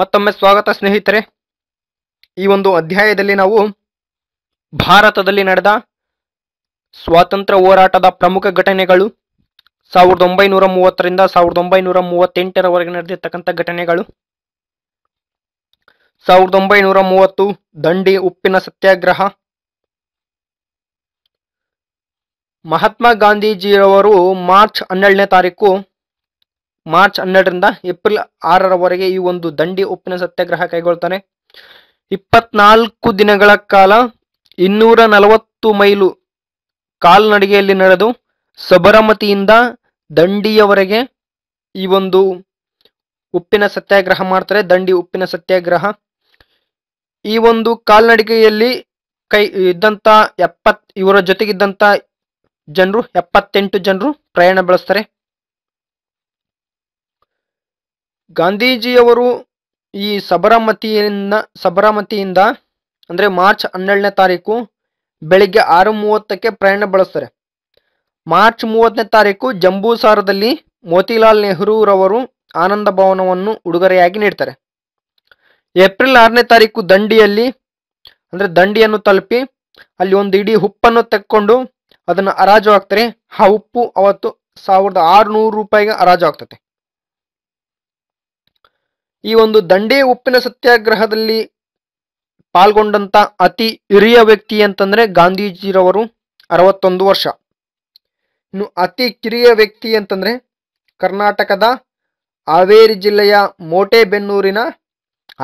ಮತ್ತೊಮ್ಮೆ ಸ್ವಾಗತ ಸ್ನೇಹಿತರೆ ಈ ಒಂದು ಅಧ್ಯಾಯದಲ್ಲಿ ನಾವು ಭಾರತದಲ್ಲಿ ನಡೆದ ಸ್ವಾತಂತ್ರ್ಯ ಹೋರಾಟದ ಪ್ರಮುಖ ಘಟನೆಗಳು ಸಾವಿರದ ಒಂಬೈನೂರ ಮೂವತ್ತರಿಂದ ಸಾವಿರದ ಒಂಬೈನೂರ ಮೂವತ್ತೆಂಟರವರೆಗೆ ನಡೆದಿರ್ತಕ್ಕಂಥ ಘಟನೆಗಳು ಸಾವಿರದ ಒಂಬೈನೂರ ಮೂವತ್ತು ದಂಡಿ ಉಪ್ಪಿನ ಸತ್ಯಾಗ್ರಹ ಮಹಾತ್ಮ ಗಾಂಧೀಜಿಯವರು ಮಾರ್ಚ್ ಹನ್ನೆರಡನೇ ತಾರೀಕು ಮಾರ್ಚ್ ಹನ್ನೆರಡರಿಂದ ಏಪ್ರಿಲ್ ಆರರವರೆಗೆ ಈ ಒಂದು ದಂಡಿ ಉಪ್ಪಿನ ಸತ್ಯಾಗ್ರಹ ಕೈಗೊಳ್ತಾನೆ ಇಪ್ಪತ್ನಾಲ್ಕು ದಿನಗಳ ಕಾಲ ಇನ್ನೂರ ನಲವತ್ತು ಮೈಲು ಕಾಲ್ನಡಿಗೆಯಲ್ಲಿ ನಡೆದು ಸಬರಮತಿಯಿಂದ ದಂಡಿಯವರೆಗೆ ಈ ಒಂದು ಉಪ್ಪಿನ ಸತ್ಯಾಗ್ರಹ ಮಾಡ್ತಾರೆ ದಂಡಿ ಉಪ್ಪಿನ ಸತ್ಯಾಗ್ರಹ ಈ ಒಂದು ಕಾಲ್ನಡಿಗೆಯಲ್ಲಿ ಕೈ ಇದ್ದಂಥ ಎಪ್ಪತ್ ಇವರ ಜೊತೆಗಿದ್ದಂಥ ಜನರು ಎಪ್ಪತ್ತೆಂಟು ಜನರು ಪ್ರಯಾಣ ಬೆಳೆಸ್ತಾರೆ ಗಾಂಧೀಜಿಯವರು ಈ ಸಬರಮತಿಯಿಂದ ಸಬರಮತಿಯಿಂದ ಅಂದರೆ ಮಾರ್ಚ್ ಹನ್ನೆರಡನೇ ತಾರೀಕು ಬೆಳಿಗ್ಗೆ ಆರು ಮೂವತ್ತಕ್ಕೆ ಪ್ರಯಾಣ ಬಳಸ್ತಾರೆ ಮಾರ್ಚ್ ಮೂವತ್ತನೇ ತಾರೀಕು ಜಂಬೂಸಾರದಲ್ಲಿ ಮೋತಿಲಾಲ್ ನೆಹರೂರವರು ಆನಂದ ಭವನವನ್ನು ಉಡುಗೊರೆಯಾಗಿ ನೀಡ್ತಾರೆ ಏಪ್ರಿಲ್ ಆರನೇ ತಾರೀಕು ದಂಡಿಯಲ್ಲಿ ಅಂದರೆ ದಂಡಿಯನ್ನು ತಲುಪಿ ಅಲ್ಲಿ ಒಂದು ಇಡೀ ಉಪ್ಪನ್ನು ತೆಕ್ಕೊಂಡು ಅದನ್ನು ಹರಾಜು ಹಾಕ್ತಾರೆ ಆ ಉಪ್ಪು ಅವತ್ತು ಸಾವಿರದ ಆರುನೂರು ರೂಪಾಯಿಗೆ ಹರಾಜು ಆಗ್ತದೆ ಈ ಒಂದು ದಂಡೆ ಉಪ್ಪಿನ ಸತ್ಯಾಗ್ರಹದಲ್ಲಿ ಪಾಲ್ಗೊಂಡಂತ ಅತಿ ಹಿರಿಯ ವ್ಯಕ್ತಿ ಅಂತಂದ್ರೆ ಗಾಂಧೀಜಿರವರು ಅರವತ್ತೊಂದು ವರ್ಷ ಇನ್ನು ಅತಿ ಕಿರಿಯ ವ್ಯಕ್ತಿ ಅಂತಂದ್ರೆ ಕರ್ನಾಟಕದ ಹಾವೇರಿ ಜಿಲ್ಲೆಯ ಮೋಟೆಬೆನ್ನೂರಿನ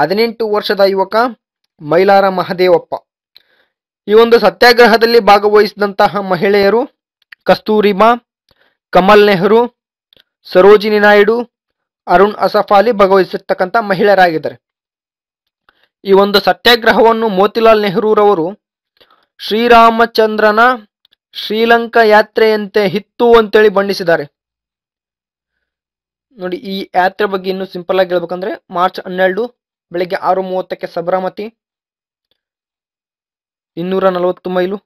ಹದಿನೆಂಟು ವರ್ಷದ ಯುವಕ ಮೈಲಾರ ಮಹದೇವಪ್ಪ ಈ ಒಂದು ಸತ್ಯಾಗ್ರಹದಲ್ಲಿ ಭಾಗವಹಿಸಿದಂತಹ ಮಹಿಳೆಯರು ಕಸ್ತೂರಿಮಾ ಕಮಲ್ ನೆಹರು ಸರೋಜಿನಿ ನಾಯ್ಡು ಅರುಣ್ ಅಸಫಾಲಿ ಭಾಗವಹಿಸಿರ್ತಕ್ಕಂಥ ಮಹಿಳೆಯರಾಗಿದ್ದಾರೆ ಈ ಒಂದು ಸತ್ಯಾಗ್ರಹವನ್ನು ಮೋತಿಲಾಲ್ ನೆಹರೂರವರು ಶ್ರೀರಾಮಚಂದ್ರನ ಶ್ರೀಲಂಕಾ ಯಾತ್ರೆಯಂತೆ ಹಿತ್ತು ಅಂತೇಳಿ ಬಣ್ಣಿಸಿದ್ದಾರೆ ನೋಡಿ ಈ ಯಾತ್ರೆ ಬಗ್ಗೆ ಇನ್ನೂ ಸಿಂಪಲ್ ಆಗಿ ಹೇಳ್ಬೇಕಂದ್ರೆ ಮಾರ್ಚ್ ಹನ್ನೆರಡು ಬೆಳಗ್ಗೆ ಆರು ಮೂವತ್ತಕ್ಕೆ ಸಬರಮತಿ ಇನ್ನೂರ ನಲವತ್ತು ಮೈಲು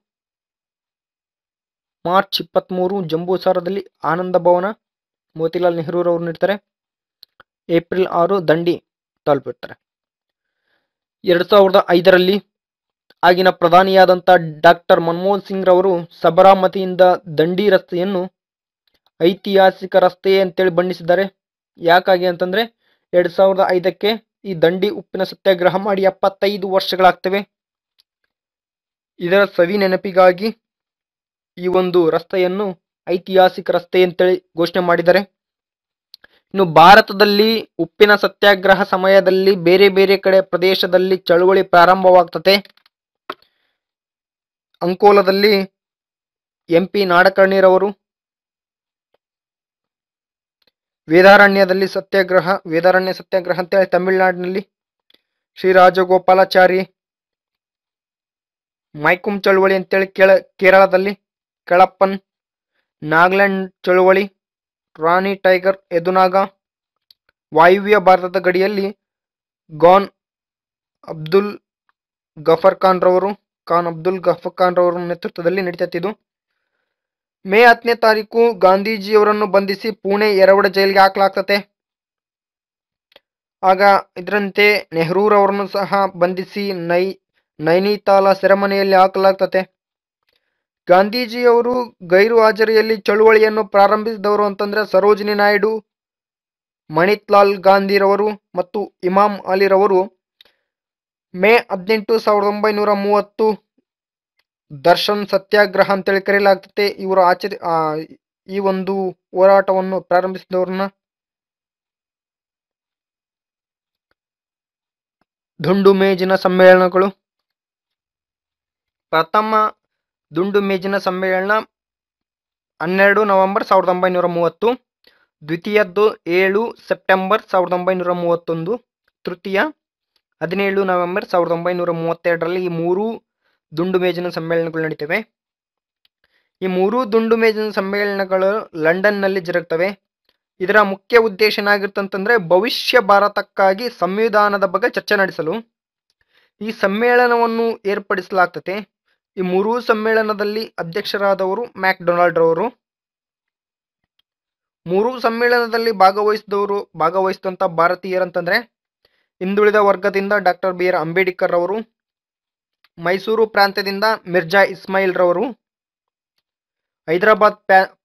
ಮಾರ್ಚ್ ಇಪ್ಪತ್ತ್ಮೂರು ಜಂಬೂಸಾರದಲ್ಲಿ ಆನಂದ ಭವನ ಮೋತಿಲಾಲ್ ನೆಹರೂರವ್ರು ನೀಡ್ತಾರೆ ಏಪ್ರಿಲ್ ಆರು ದಂಡಿ ತಲುಪಿಡ್ತಾರೆ ಎರಡು ಸಾವಿರದ ಐದರಲ್ಲಿ ಆಗಿನ ಪ್ರಧಾನಿಯಾದಂಥ ಡಾಕ್ಟರ್ ಮನಮೋಹನ್ ಸಿಂಗ್ ರವರು ಸಬರಾಮತಿಯಿಂದ ದಂಡಿ ರಸ್ತೆಯನ್ನು ಐತಿಹಾಸಿಕ ರಸ್ತೆ ಅಂತೇಳಿ ಬಣ್ಣಿಸಿದ್ದಾರೆ ಯಾಕಾಗಿ ಅಂತಂದರೆ ಎರಡು ಸಾವಿರದ ಐದಕ್ಕೆ ಈ ದಂಡಿ ಉಪ್ಪಿನ ಸತ್ಯಾಗ್ರಹ ಮಾಡಿ ಎಪ್ಪತ್ತೈದು ವರ್ಷಗಳಾಗ್ತವೆ ಇದರ ಸವಿ ನೆನಪಿಗಾಗಿ ಈ ಒಂದು ರಸ್ತೆಯನ್ನು ಐತಿಹಾಸಿಕ ರಸ್ತೆ ಅಂತೇಳಿ ಘೋಷಣೆ ಮಾಡಿದ್ದಾರೆ ಇನ್ನು ಭಾರತದಲ್ಲಿ ಉಪ್ಪಿನ ಸತ್ಯಾಗ್ರಹ ಸಮಯದಲ್ಲಿ ಬೇರೆ ಬೇರೆ ಕಡೆ ಪ್ರದೇಶದಲ್ಲಿ ಚಳುವಳಿ ಪ್ರಾರಂಭವಾಗ್ತದೆ ಅಂಕೋಲದಲ್ಲಿ ಎಂ ಪಿ ನಾಡಕರ್ಣಿರವರು ವೇದಾರಣ್ಯದಲ್ಲಿ ಸತ್ಯಾಗ್ರಹ ವೇದಾರಣ್ಯ ಸತ್ಯಾಗ್ರಹ ಅಂತೇಳಿ ತಮಿಳುನಾಡಿನಲ್ಲಿ ಶ್ರೀ ರಾಜಗೋಪಾಲಾಚಾರಿ ಮೈಕುಂ ಚಳುವಳಿ ಅಂತೇಳಿ ಕೇಳ ಕೇರಳದಲ್ಲಿ ಕೆಳಪ್ಪನ್ ನಾಗಲ್ಯಾಂಡ್ ಚಳುವಳಿ ರಾಣಿ ಟೈಗರ್ ಎದುನಾಗ ವಾಯುವ್ಯ ಭಾರತದ ಗಡಿಯಲ್ಲಿ ಗಾನ್ ಅಬ್ದುಲ್ ಗಫರ್ ಖಾನ್ ರವರು ಖಾನ್ ಅಬ್ದುಲ್ ಗಫರ್ ಖಾನ್ ರವರ ನೇತೃತ್ವದಲ್ಲಿ ನಡೀತಿದ್ದು ಮೇ ಹತ್ತನೇ ತಾರೀಕು ಗಾಂಧೀಜಿಯವರನ್ನು ಬಂಧಿಸಿ ಪುಣೆ ಎರವಡ ಜೈಲಿಗೆ ಹಾಕಲಾಗ್ತತೆ ಆಗ ಇದರಂತೆ ನೆಹರೂರವರನ್ನು ಸಹ ಬಂಧಿಸಿ ನೈ ನೈನಿತಾಲ ಸೆರೆಮನೆಯಲ್ಲಿ ಹಾಕಲಾಗ್ತದೆ ಗಾಂಧೀಜಿಯವರು ಗೈರು ಹಾಜರಿಯಲ್ಲಿ ಚಳುವಳಿಯನ್ನು ಪ್ರಾರಂಭಿಸಿದವರು ಅಂತಂದ್ರೆ ಸರೋಜಿನಿ ನಾಯ್ಡು ಮಣಿತ್ಲಾಲ್ ಗಾಂಧಿರವರು ಮತ್ತು ಇಮಾಮ್ ಅಲಿರವರು ಮೇ ಹದಿನೆಂಟು ಸಾವಿರದ ಒಂಬೈನೂರ ಮೂವತ್ತು ದರ್ಶನ್ ಸತ್ಯಾಗ್ರಹ ಅಂತೇಳಿ ಕರೆಯಲಾಗ್ತದೆ ಇವರು ಆಚರಿ ಈ ಒಂದು ಹೋರಾಟವನ್ನು ಪ್ರಾರಂಭಿಸಿದವ್ರನ್ನ ದುಂಡು ಮೇಜಿನ ಸಮ್ಮೇಳನಗಳು ಪ್ರಥಮ ದುಂಡು ಮೇಜಿನ ಸಮ್ಮೇಳನ ಹನ್ನೆರಡು ನವೆಂಬರ್ ಸಾವಿರದ ಒಂಬೈನೂರ ಮೂವತ್ತು ದ್ವಿತೀಯದ್ದು ಏಳು ಸೆಪ್ಟೆಂಬರ್ ಸಾವಿರದ ಒಂಬೈನೂರ ಮೂವತ್ತೊಂದು ತೃತೀಯ ಹದಿನೇಳು ನವೆಂಬರ್ ಸಾವಿರದ ಒಂಬೈನೂರ ಮೂವತ್ತೆರಡರಲ್ಲಿ ಈ ಮೂರು ದುಂಡು ಮೇಜಿನ ಸಮ್ಮೇಳನಗಳು ನಡೀತವೆ ಈ ಮೂರು ದುಂಡು ಮೇಜಿನ ಸಮ್ಮೇಳನಗಳು ಲಂಡನ್ನಲ್ಲಿ ಜರುಗ್ತವೆ ಇದರ ಮುಖ್ಯ ಉದ್ದೇಶ ಏನಾಗಿರ್ತಂತಂದ್ರೆ ಭವಿಷ್ಯ ಭಾರತಕ್ಕಾಗಿ ಸಂವಿಧಾನದ ಬಗ್ಗೆ ಚರ್ಚೆ ನಡೆಸಲು ಈ ಸಮ್ಮೇಳನವನ್ನು ಏರ್ಪಡಿಸಲಾಗ್ತದೆ ಈ ಮೂರೂ ಸಮ್ಮೇಳನದಲ್ಲಿ ಅಧ್ಯಕ್ಷರಾದವರು ಮ್ಯಾಕ್ ಡೊನಾಲ್ಡ್ ರವರು ಮೂರು ಸಮ್ಮೇಳನದಲ್ಲಿ ಭಾಗವಹಿಸಿದವರು ಭಾಗವಹಿಸಿದಂಥ ಭಾರತೀಯರಂತಂದರೆ ಹಿಂದುಳಿದ ವರ್ಗದಿಂದ ಡಾಕ್ಟರ್ ಬಿ ಆರ್ ಅಂಬೇಡ್ಕರ್ ರವರು ಮೈಸೂರು ಪ್ರಾಂತ್ಯದಿಂದ ಮಿರ್ಜಾ ಇಸ್ಮಾಯಿಲ್ ರವರು ಹೈದರಾಬಾದ್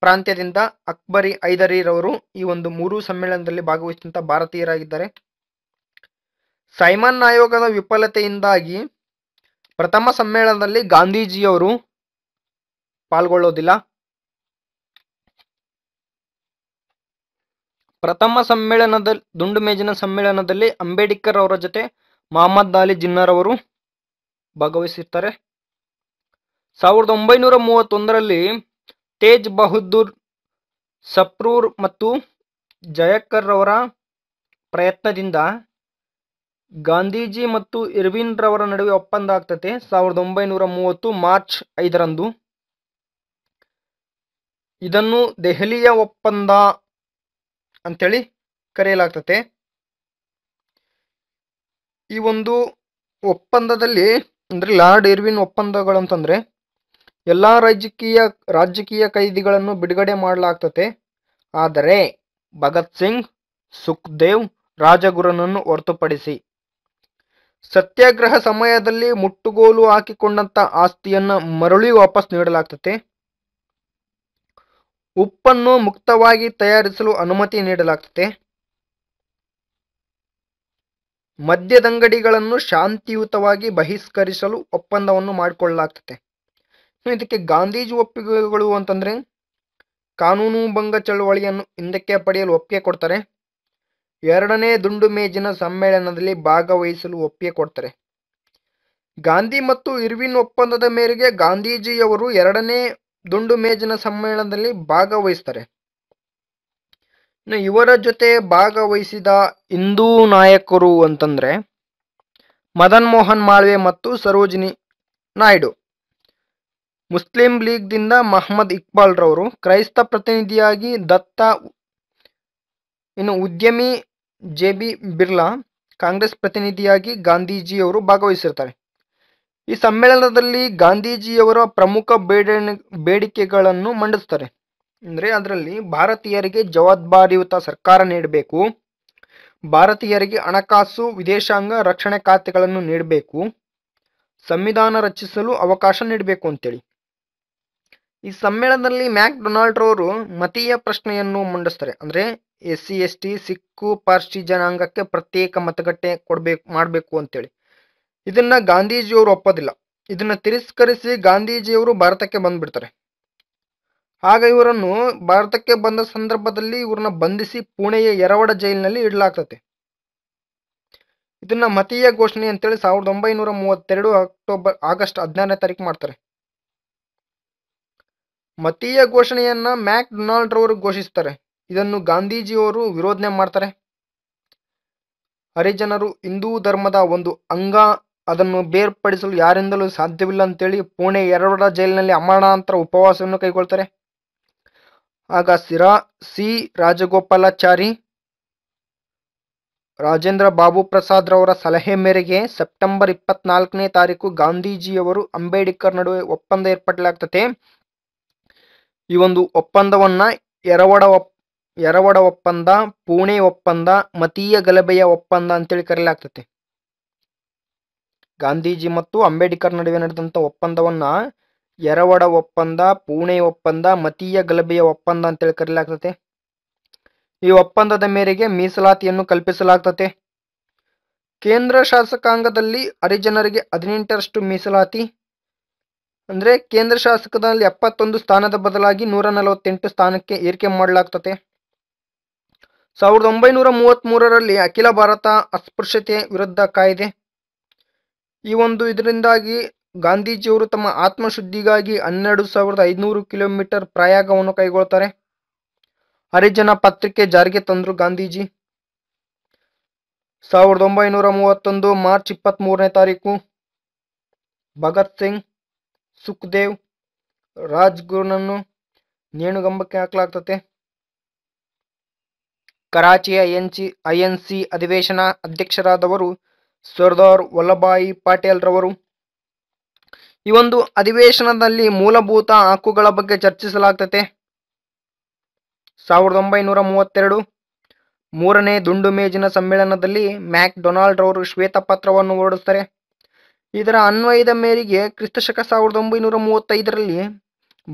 ಪ್ರಾಂತ್ಯದಿಂದ ಅಕ್ಬರಿ ಐದರಿ ರವರು ಈ ಒಂದು ಮೂರು ಸಮ್ಮೇಳನದಲ್ಲಿ ಭಾಗವಹಿಸಿದಂಥ ಭಾರತೀಯರಾಗಿದ್ದಾರೆ ಸೈಮನ್ ಆಯೋಗದ ವಿಫಲತೆಯಿಂದಾಗಿ ಪ್ರಥಮ ಸಮ್ಮೇಳನದಲ್ಲಿ ಗಾಂಧೀಜಿಯವರು ಪಾಲ್ಗೊಳ್ಳೋದಿಲ್ಲ ಪ್ರಥಮ ಸಮ್ಮೇಳನದಲ್ಲಿ ದುಂಡು ಮೇಜಿನ ಸಮ್ಮೇಳನದಲ್ಲಿ ಅಂಬೇಡ್ಕರ್ ಅವರ ಜೊತೆ ಮಹಮ್ಮದ್ ಅಲಿ ಜಿನ್ನರ್ ಅವರು ಭಾಗವಹಿಸಿರ್ತಾರೆ ಸಾವಿರದ ಒಂಬೈನೂರ ಮೂವತ್ತೊಂದರಲ್ಲಿ ತೇಜ್ ಬಹದ್ದೂರ್ ಸಪ್ರೂರ್ ಮತ್ತು ಜಯಕರ್ ಅವರ ಪ್ರಯತ್ನದಿಂದ ಗಾಂಧೀಜಿ ಮತ್ತು ಇರ್ವಿನ್ ರವರ ನಡುವೆ ಒಪ್ಪಂದ ಆಗ್ತತೆ ಸಾವಿರದ ಒಂಬೈನೂರ ಮೂವತ್ತು ಮಾರ್ಚ್ ಐದರಂದು ಇದನ್ನು ದೆಹಲಿಯ ಒಪ್ಪಂದ ಅಂಥೇಳಿ ಕರೆಯಲಾಗ್ತತೆ ಈ ಒಂದು ಒಪ್ಪಂದದಲ್ಲಿ ಅಂದರೆ ಲಾರ್ಡ್ ಇರ್ವಿನ್ ಒಪ್ಪಂದಗಳಂತಂದರೆ ಎಲ್ಲ ರಾಜಕೀಯ ರಾಜಕೀಯ ಕೈದಿಗಳನ್ನು ಬಿಡುಗಡೆ ಮಾಡಲಾಗ್ತತೆ ಆದರೆ ಭಗತ್ ಸಿಂಗ್ ಸುಖದೇವ್ ರಾಜಗುರುನನ್ನು ಹೊರತುಪಡಿಸಿ ಸತ್ಯಾಗ್ರಹ ಸಮಯದಲ್ಲಿ ಮುಟ್ಟುಗೋಲು ಹಾಕಿಕೊಂಡಂತ ಆಸ್ತಿಯನ್ನು ಮರಳಿ ವಾಪಸ್ ನೀಡಲಾಗ್ತತೆ ಉಪ್ಪನ್ನು ಮುಕ್ತವಾಗಿ ತಯಾರಿಸಲು ಅನುಮತಿ ನೀಡಲಾಗ್ತತೆ ಮದ್ಯದಂಗಡಿಗಳನ್ನು ಶಾಂತಿಯುತವಾಗಿ ಬಹಿಷ್ಕರಿಸಲು ಒಪ್ಪಂದವನ್ನು ಮಾಡಿಕೊಳ್ಳಲಾಗ್ತತೆ ಇದಕ್ಕೆ ಗಾಂಧೀಜಿ ಒಪ್ಪಿಗೆಗಳು ಅಂತಂದರೆ ಕಾನೂನು ಭಂಗ ಚಳುವಳಿಯನ್ನು ಹಿಂದಕ್ಕೆ ಪಡೆಯಲು ಒಪ್ಪಿಗೆ ಕೊಡ್ತಾರೆ ಎರಡನೇ ದುಂಡು ಮೇಜಿನ ಸಮ್ಮೇಳನದಲ್ಲಿ ಭಾಗವಹಿಸಲು ಒಪ್ಪಿಗೆ ಕೊಡ್ತಾರೆ ಗಾಂಧಿ ಮತ್ತು ಇರ್ವಿನ್ ಒಪ್ಪಂದದ ಮೇರೆಗೆ ಗಾಂಧೀಜಿಯವರು ಎರಡನೇ ದುಂಡು ಮೇಜಿನ ಸಮ್ಮೇಳನದಲ್ಲಿ ಭಾಗವಹಿಸ್ತಾರೆ ಇವರ ಜೊತೆ ಭಾಗವಹಿಸಿದ ಹಿಂದೂ ನಾಯಕರು ಅಂತಂದ್ರೆ ಮದನ್ ಮೋಹನ್ ಮಾಳ್ವೆ ಮತ್ತು ಸರೋಜಿನಿ ನಾಯ್ಡು ಮುಸ್ಲಿಂ ಲೀಗ್ದಿಂದ ಮಹಮ್ಮದ್ ಇಕ್ಬಾಲ್ರವರು ಕ್ರೈಸ್ತ ಪ್ರತಿನಿಧಿಯಾಗಿ ದತ್ತ ಇನ್ನು ಉದ್ಯಮಿ ಜೆ ಬಿ ಬಿರ್ಲಾ ಕಾಂಗ್ರೆಸ್ ಪ್ರತಿನಿಧಿಯಾಗಿ ಗಾಂಧೀಜಿಯವರು ಭಾಗವಹಿಸಿರ್ತಾರೆ ಈ ಸಮ್ಮೇಳನದಲ್ಲಿ ಗಾಂಧೀಜಿಯವರ ಪ್ರಮುಖ ಬೇಡ ಬೇಡಿಕೆಗಳನ್ನು ಮಂಡಿಸ್ತಾರೆ ಅಂದರೆ ಅದರಲ್ಲಿ ಭಾರತೀಯರಿಗೆ ಜವಾಬ್ದಾರಿಯುತ ಸರ್ಕಾರ ನೀಡಬೇಕು ಭಾರತೀಯರಿಗೆ ಹಣಕಾಸು ವಿದೇಶಾಂಗ ರಕ್ಷಣೆ ಖಾತೆಗಳನ್ನು ನೀಡಬೇಕು ಸಂವಿಧಾನ ರಚಿಸಲು ಅವಕಾಶ ನೀಡಬೇಕು ಅಂತೇಳಿ ಈ ಸಮ್ಮೇಳನದಲ್ಲಿ ಮ್ಯಾಕ್ ಡೊನಾಲ್ಡ್ರವರು ಮತೀಯ ಪ್ರಶ್ನೆಯನ್ನು ಮಂಡಿಸ್ತಾರೆ ಅಂದರೆ ಎಸ್ ಸಿ ಎಸ್ ಟಿ ಸಿಕ್ಕು ಪಾರ್ಸಿ ಜನಾಂಗಕ್ಕೆ ಪ್ರತ್ಯೇಕ ಮತಗಟ್ಟೆ ಕೊಡ್ಬೇಕು ಮಾಡಬೇಕು ಅಂತೇಳಿ ಇದನ್ನ ಗಾಂಧೀಜಿಯವರು ಒಪ್ಪೋದಿಲ್ಲ ಇದನ್ನ ತಿರಸ್ಕರಿಸಿ ಗಾಂಧೀಜಿಯವರು ಭಾರತಕ್ಕೆ ಬಂದ್ಬಿಡ್ತಾರೆ ಆಗ ಇವರನ್ನು ಭಾರತಕ್ಕೆ ಬಂದ ಸಂದರ್ಭದಲ್ಲಿ ಇವರನ್ನ ಬಂಧಿಸಿ ಪುಣೆಯ ಎರವಡ ಜೈಲಿನಲ್ಲಿ ಇಡಲಾಗ್ತತೆ ಇದನ್ನ ಮತೀಯ ಘೋಷಣೆ ಅಂತೇಳಿ ಸಾವಿರದ ಒಂಬೈನೂರ ಮೂವತ್ತೆರಡು ಅಕ್ಟೋಬರ್ ಆಗಸ್ಟ್ ಹದಿನಾರನೇ ತಾರೀಕು ಮಾಡ್ತಾರೆ ಮತೀಯ ಘೋಷಣೆಯನ್ನ ಮ್ಯಾಕ್ ಡೊನಾಲ್ಡ್ ರವರು ಘೋಷಿಸ್ತಾರೆ ಇದನ್ನು ಗಾಂಧೀಜಿಯವರು ವಿರೋಧನೆ ಮಾಡ್ತಾರೆ ಹರಿಜನರು ಹಿಂದೂ ಧರ್ಮದ ಒಂದು ಅಂಗ ಅದನ್ನು ಬೇರ್ಪಡಿಸಲು ಯಾರಿಂದಲೂ ಸಾಧ್ಯವಿಲ್ಲ ಅಂತೇಳಿ ಪುಣೆ ಎರಡರ ಜೈಲಿನಲ್ಲಿ ಅಮರಣಾಂತರ ಉಪವಾಸವನ್ನು ಕೈಗೊಳ್ತಾರೆ ಆಗ ಸಿರಾ ಸಿ ರಾಜಗೋಪಾಲಾಚಾರಿ ರಾಜೇಂದ್ರ ಬಾಬು ಪ್ರಸಾದ್ ರವರ ಸಲಹೆ ಮೇರೆಗೆ ಸೆಪ್ಟೆಂಬರ್ ಇಪ್ಪತ್ನಾಲ್ಕನೇ ತಾರೀಕು ಗಾಂಧೀಜಿಯವರು ಅಂಬೇಡ್ಕರ್ ನಡುವೆ ಒಪ್ಪಂದ ಏರ್ಪಡಲಾಗ್ತತೆ ಈ ಒಂದು ಒಪ್ಪಂದವನ್ನ ಎರವಡ ಎರವಡ ಒಪ್ಪಂದ ಪುಣೆ ಒಪ್ಪಂದ ಮತೀಯ ಗಲಭೆಯ ಒಪ್ಪಂದ ಅಂತೇಳಿ ಕರೆಯಲಾಗ್ತದೆ ಗಾಂಧೀಜಿ ಮತ್ತು ಅಂಬೇಡ್ಕರ್ ನಡುವೆ ನಡೆದಂಥ ಒಪ್ಪಂದವನ್ನ ಎರವಡ ಒಪ್ಪಂದ ಪುಣೆ ಒಪ್ಪಂದ ಮತೀಯ ಗಲಭೆಯ ಒಪ್ಪಂದ ಅಂತೇಳಿ ಕರೆಯಲಾಗ್ತದೆ ಈ ಒಪ್ಪಂದದ ಮೇರೆಗೆ ಮೀಸಲಾತಿಯನ್ನು ಕಲ್ಪಿಸಲಾಗ್ತದೆ ಕೇಂದ್ರ ಶಾಸಕಾಂಗದಲ್ಲಿ ಹರಿಜನರಿಗೆ ಹದಿನೆಂಟರಷ್ಟು ಮೀಸಲಾತಿ ಅಂದರೆ ಕೇಂದ್ರ ಶಾಸಕದಲ್ಲಿ ಎಪ್ಪತ್ತೊಂದು ಸ್ಥಾನದ ಬದಲಾಗಿ ನೂರ ನಲವತ್ತೆಂಟು ಸ್ಥಾನಕ್ಕೆ ಏರಿಕೆ ಮಾಡಲಾಗ್ತದೆ ಸಾವಿರದ ಒಂಬೈನೂರ ಮೂರರಲ್ಲಿ ಅಖಿಲ ಭಾರತ ಅಸ್ಪೃಶ್ಯತೆ ವಿರುದ್ಧ ಕಾಯ್ದೆ ಈ ಒಂದು ಇದರಿಂದಾಗಿ ಗಾಂಧೀಜಿಯವರು ತಮ್ಮ ಆತ್ಮಶುದ್ಧಿಗಾಗಿ ಹನ್ನೆರಡು ಸಾವಿರದ ಐದುನೂರು ಕಿಲೋಮೀಟರ್ ಪ್ರಯಾಗವನ್ನು ಕೈಗೊಳ್ತಾರೆ ಹರಿಜನ ಪತ್ರಿಕೆ ಜಾರಿಗೆ ತಂದರು ಗಾಂಧೀಜಿ ಸಾವಿರದ ಒಂಬೈನೂರ ಮೂವತ್ತೊಂದು ಮಾರ್ಚ್ ಮೂರನೇ ತಾರೀಕು ಭಗತ್ ಸಿಂಗ್ ಸುಖದೇವ್ ರಾಜ್ಗುರುನನ್ನು ನೇಣುಗಂಬಕ್ಕೆ ಹಾಕಲಾಗ್ತತೆ ಕರಾಚಿಯ ಐಎನ್ಸಿ ಐಎನ್ಸಿ ಅಧಿವೇಶನ ಅಧ್ಯಕ್ಷರಾದವರು ಸರ್ದಾರ್ ವಲ್ಲಭಾಯಿ ಪಟೇಲ್ ರವರು ಈ ಒಂದು ಅಧಿವೇಶನದಲ್ಲಿ ಮೂಲಭೂತ ಹಕ್ಕುಗಳ ಬಗ್ಗೆ ಚರ್ಚಿಸಲಾಗ್ತತೆ ಸಾವಿರದ ಒಂಬೈನೂರ ಮೂವತ್ತೆರಡು ಮೂರನೇ ದುಂಡು ಮೇಜಿನ ಸಮ್ಮೇಳನದಲ್ಲಿ ಮ್ಯಾಕ್ ಡೊನಾಲ್ಡ್ ರವರು ಶ್ವೇತಪತ್ರವನ್ನು ಹೊರಡಿಸ್ತಾರೆ ಇದರ ಅನ್ವಯದ ಮೇರೆಗೆ ಕ್ರಿಸ್ತಶಕ ಸಾವಿರದ ಒಂಬೈನೂರ ಮೂವತ್ತೈದರಲ್ಲಿ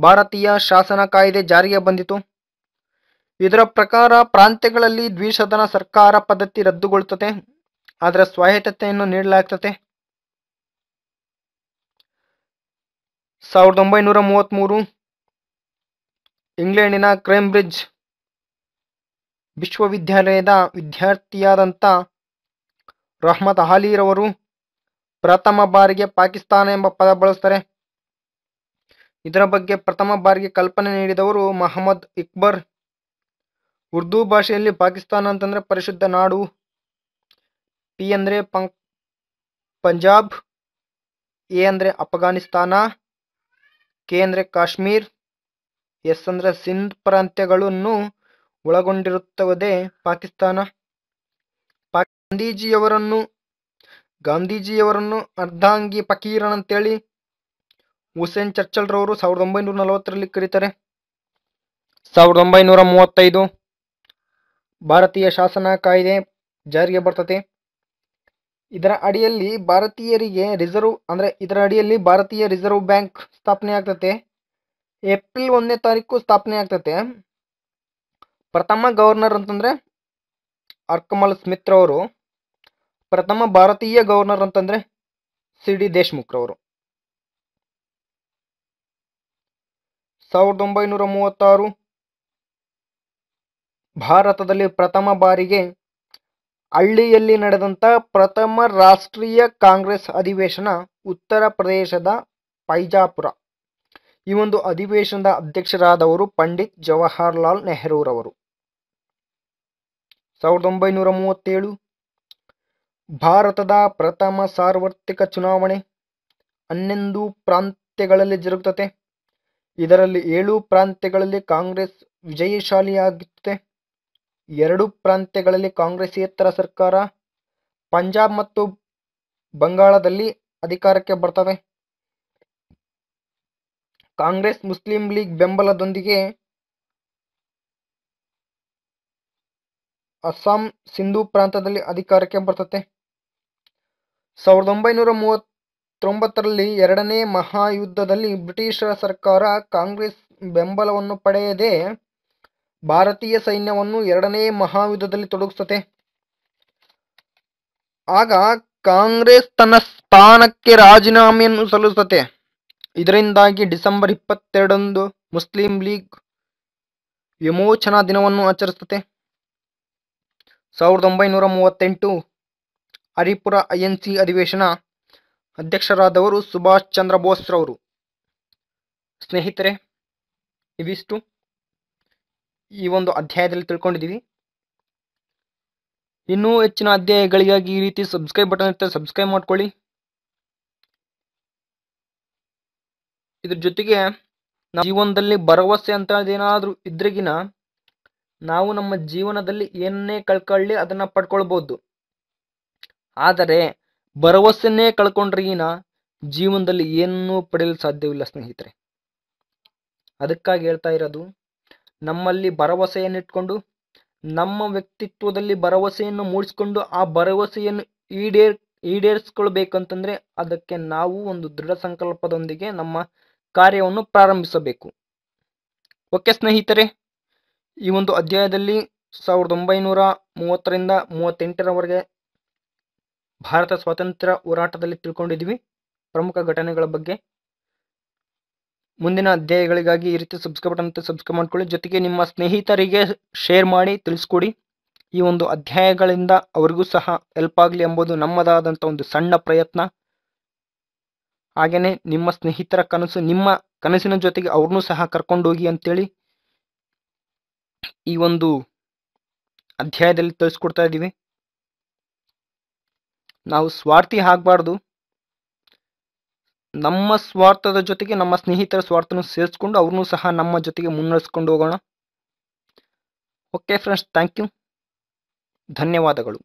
ಭಾರತೀಯ ಶಾಸನ ಕಾಯ್ದೆ ಜಾರಿಗೆ ಬಂದಿತು ಇದರ ಪ್ರಕಾರ ಪ್ರಾಂತ್ಯಗಳಲ್ಲಿ ದ್ವಿಸದನ ಸರ್ಕಾರ ಪದ್ಧತಿ ರದ್ದುಗೊಳ್ಳುತ್ತದೆ ಆದರೆ ಸ್ವಾಯತ್ತತೆಯನ್ನು ನೀಡಲಾಗ್ತದೆ ಸಾವಿರದ ಒಂಬೈನೂರ ಮೂವತ್ತ್ಮೂರು ಇಂಗ್ಲೆಂಡಿನ ಕ್ರೇಂಬ್ರಿಡ್ಜ್ ವಿಶ್ವವಿದ್ಯಾಲಯದ ವಿದ್ಯಾರ್ಥಿಯಾದಂಥ ರಹಮತ್ ರವರು ಪ್ರಥಮ ಬಾರಿಗೆ ಪಾಕಿಸ್ತಾನ ಎಂಬ ಪದ ಬಳಸ್ತಾರೆ ಇದರ ಬಗ್ಗೆ ಪ್ರಥಮ ಬಾರಿಗೆ ಕಲ್ಪನೆ ನೀಡಿದವರು ಮಹಮ್ಮದ್ ಇಕ್ಬರ್ ಉರ್ದು ಭಾಷೆಯಲ್ಲಿ ಪಾಕಿಸ್ತಾನ ಅಂತಂದರೆ ಪರಿಶುದ್ಧ ನಾಡು ಪಿ ಅಂದರೆ ಪಂ ಪಂಜಾಬ್ ಎ ಅಂದರೆ ಅಫ್ಘಾನಿಸ್ತಾನ ಕೆ ಅಂದರೆ ಕಾಶ್ಮೀರ್ ಎಸ್ ಅಂದ್ರೆ ಸಿಂಧ್ ಪ್ರಾಂತ್ಯಗಳನ್ನು ಒಳಗೊಂಡಿರುತ್ತವದೆ ಪಾಕಿಸ್ತಾನ ಗಾಂಧೀಜಿಯವರನ್ನು ಗಾಂಧೀಜಿಯವರನ್ನು ಅರ್ಧಾಂಗಿ ಫಕೀರನ್ ಅಂತೇಳಿ ಹುಸೇನ್ ಚರ್ಚಲ್ರವರು ಸಾವಿರದ ಒಂಬೈನೂರ ನಲವತ್ತರಲ್ಲಿ ಕರೀತಾರೆ ಸಾವಿರದ ಒಂಬೈನೂರ ಮೂವತ್ತೈದು ಭಾರತೀಯ ಶಾಸನ ಕಾಯ್ದೆ ಜಾರಿಗೆ ಬರ್ತದೆ ಇದರ ಅಡಿಯಲ್ಲಿ ಭಾರತೀಯರಿಗೆ ರಿಸರ್ವ್ ಅಂದರೆ ಇದರ ಅಡಿಯಲ್ಲಿ ಭಾರತೀಯ ರಿಸರ್ವ್ ಬ್ಯಾಂಕ್ ಸ್ಥಾಪನೆ ಆಗ್ತತೆ ಏಪ್ರಿಲ್ ಒಂದನೇ ತಾರೀಕು ಸ್ಥಾಪನೆ ಆಗ್ತತೆ ಪ್ರಥಮ ಗವರ್ನರ್ ಅಂತಂದರೆ ಅರ್ಕಮಲ್ ಸ್ಮಿತ್ ಅವರು ಪ್ರಥಮ ಭಾರತೀಯ ಗವರ್ನರ್ ಅಂತಂದರೆ ಸಿ ಡಿ ದೇಶ್ಮುಖ್ರವರು ಸಾವಿರದ ಒಂಬೈನೂರ ಮೂವತ್ತಾರು ಭಾರತದಲ್ಲಿ ಪ್ರಥಮ ಬಾರಿಗೆ ಹಳ್ಳಿಯಲ್ಲಿ ನಡೆದಂಥ ಪ್ರಥಮ ರಾಷ್ಟ್ರೀಯ ಕಾಂಗ್ರೆಸ್ ಅಧಿವೇಶನ ಉತ್ತರ ಪ್ರದೇಶದ ಪೈಜಾಪುರ ಈ ಒಂದು ಅಧಿವೇಶನದ ಅಧ್ಯಕ್ಷರಾದವರು ಪಂಡಿತ್ ಜವಾಹರ್ಲಾಲ್ ನೆಹರೂರವರು ಸಾವಿರದ ಒಂಬೈನೂರ ಮೂವತ್ತೇಳು ಭಾರತದ ಪ್ರಥಮ ಸಾರ್ವತ್ರಿಕ ಚುನಾವಣೆ ಹನ್ನೊಂದು ಪ್ರಾಂತ್ಯಗಳಲ್ಲಿ ಜರುಗುತ್ತದೆ ಇದರಲ್ಲಿ ಏಳು ಪ್ರಾಂತ್ಯಗಳಲ್ಲಿ ಕಾಂಗ್ರೆಸ್ ವಿಜಯಶಾಲಿಯಾಗುತ್ತದೆ ಎರಡು ಪ್ರಾಂತ್ಯಗಳಲ್ಲಿ ಕಾಂಗ್ರೆಸ್ಸೇತರ ಸರ್ಕಾರ ಪಂಜಾಬ್ ಮತ್ತು ಬಂಗಾಳದಲ್ಲಿ ಅಧಿಕಾರಕ್ಕೆ ಬರ್ತವೆ. ಕಾಂಗ್ರೆಸ್ ಮುಸ್ಲಿಂ ಲೀಗ್ ಬೆಂಬಲದೊಂದಿಗೆ ಅಸ್ಸಾಂ ಸಿಂಧೂ ಪ್ರಾಂತದಲ್ಲಿ ಅಧಿಕಾರಕ್ಕೆ ಬರ್ತತೆ. ಸಾವಿರದ ಒಂಬೈನೂರ ಮೂವತ್ತೊಂಬತ್ತರಲ್ಲಿ ಎರಡನೇ ಮಹಾಯುದ್ಧದಲ್ಲಿ ಬ್ರಿಟಿಷರ ಸರ್ಕಾರ ಕಾಂಗ್ರೆಸ್ ಬೆಂಬಲವನ್ನು ಪಡೆಯದೆ ಭಾರತೀಯ ಸೈನ್ಯವನ್ನು ಎರಡನೇ ಮಹಾಯುದ್ಧದಲ್ಲಿ ತೊಡಗಿಸುತ್ತದೆ ಆಗ ಕಾಂಗ್ರೆಸ್ ತನ್ನ ಸ್ಥಾನಕ್ಕೆ ರಾಜೀನಾಮೆಯನ್ನು ಸಲ್ಲಿಸುತ್ತೆ ಇದರಿಂದಾಗಿ ಡಿಸೆಂಬರ್ ಇಪ್ಪತ್ತೆರಡೊಂದು ಮುಸ್ಲಿಂ ಲೀಗ್ ವಿಮೋಚನಾ ದಿನವನ್ನು ಆಚರಿಸುತ್ತೆ ಸಾವಿರದ ಒಂಬೈನೂರ ಮೂವತ್ತೆಂಟು ಹರಿಪುರ ಐ ಎನ್ ಸಿ ಅಧಿವೇಶನ ಅಧ್ಯಕ್ಷರಾದವರು ಸುಭಾಷ್ ಚಂದ್ರ ಬೋಸ್ರವರು ಸ್ನೇಹಿತರೆ ಇವಿಷ್ಟು ಈ ಒಂದು ಅಧ್ಯಾಯದಲ್ಲಿ ತಿಳ್ಕೊಂಡಿದ್ದೀವಿ ಇನ್ನೂ ಹೆಚ್ಚಿನ ಅಧ್ಯಾಯಗಳಿಗಾಗಿ ಈ ರೀತಿ ಸಬ್ಸ್ಕ್ರೈಬ್ ಬಟನ್ ಇರ್ತದೆ ಸಬ್ಸ್ಕ್ರೈಬ್ ಮಾಡ್ಕೊಳ್ಳಿ ಇದ್ರ ಜೊತೆಗೆ ಜೀವನದಲ್ಲಿ ಭರವಸೆ ಅಂತ ಏನಾದರೂ ಇದ್ರಿಗಿನ ನಾವು ನಮ್ಮ ಜೀವನದಲ್ಲಿ ಏನೇ ಕಳ್ಕೊಳ್ಳಿ ಅದನ್ನ ಪಡ್ಕೊಳ್ಬೋದು ಆದರೆ ಭರವಸೆನೇ ಕಳ್ಕೊಂಡ್ರಿಗಿನ ಜೀವನದಲ್ಲಿ ಏನೂ ಪಡೆಯಲು ಸಾಧ್ಯವಿಲ್ಲ ಸ್ನೇಹಿತರೆ ಅದಕ್ಕಾಗಿ ಹೇಳ್ತಾ ಇರೋದು ನಮ್ಮಲ್ಲಿ ಭರವಸೆಯನ್ನಿಟ್ಕೊಂಡು ನಮ್ಮ ವ್ಯಕ್ತಿತ್ವದಲ್ಲಿ ಭರವಸೆಯನ್ನು ಮೂಡಿಸ್ಕೊಂಡು ಆ ಭರವಸೆಯನ್ನು ಈಡೇರ್ ಈಡೇರಿಸ್ಕೊಳ್ಬೇಕಂತಂದರೆ ಅದಕ್ಕೆ ನಾವು ಒಂದು ದೃಢ ಸಂಕಲ್ಪದೊಂದಿಗೆ ನಮ್ಮ ಕಾರ್ಯವನ್ನು ಪ್ರಾರಂಭಿಸಬೇಕು ಓಕೆ ಸ್ನೇಹಿತರೆ ಈ ಒಂದು ಅಧ್ಯಾಯದಲ್ಲಿ ಸಾವಿರದ ಒಂಬೈನೂರ ಮೂವತ್ತರಿಂದ ಮೂವತ್ತೆಂಟರವರೆಗೆ ಭಾರತ ಸ್ವಾತಂತ್ರ್ಯ ಹೋರಾಟದಲ್ಲಿ ತಿಳ್ಕೊಂಡಿದ್ವಿ ಪ್ರಮುಖ ಘಟನೆಗಳ ಬಗ್ಗೆ ಮುಂದಿನ ಅಧ್ಯಾಯಗಳಿಗಾಗಿ ಈ ರೀತಿ ಸಬ್ಸ್ಕ್ರೈಬ್ ಅಂತ ಸಬ್ಸ್ಕ್ರೈಬ್ ಮಾಡ್ಕೊಳ್ಳಿ ಜೊತೆಗೆ ನಿಮ್ಮ ಸ್ನೇಹಿತರಿಗೆ ಶೇರ್ ಮಾಡಿ ತಿಳಿಸ್ಕೊಡಿ ಈ ಒಂದು ಅಧ್ಯಾಯಗಳಿಂದ ಅವ್ರಿಗೂ ಸಹ ಹೆಲ್ಪ್ ಆಗಲಿ ಎಂಬುದು ನಮ್ಮದಾದಂಥ ಒಂದು ಸಣ್ಣ ಪ್ರಯತ್ನ ಹಾಗೆಯೇ ನಿಮ್ಮ ಸ್ನೇಹಿತರ ಕನಸು ನಿಮ್ಮ ಕನಸಿನ ಜೊತೆಗೆ ಅವ್ರನ್ನೂ ಸಹ ಕರ್ಕೊಂಡೋಗಿ ಅಂತೇಳಿ ಈ ಒಂದು ಅಧ್ಯಾಯದಲ್ಲಿ ತಿಳಿಸ್ಕೊಡ್ತಾ ಇದ್ದೀವಿ ನಾವು ಸ್ವಾರ್ಥಿ ಆಗಬಾರ್ದು ನಮ್ಮ ಸ್ವಾರ್ಥದ ಜೊತೆಗೆ ನಮ್ಮ ಸ್ನೇಹಿತರ ಸ್ವಾರ್ಥನ ಸೇರಿಸ್ಕೊಂಡು ಅವ್ರನ್ನೂ ಸಹ ನಮ್ಮ ಜೊತೆಗೆ ಮುನ್ನಡೆಸ್ಕೊಂಡು ಹೋಗೋಣ ಓಕೆ ಫ್ರೆಂಡ್ಸ್ ಥ್ಯಾಂಕ್ ಯು ಧನ್ಯವಾದಗಳು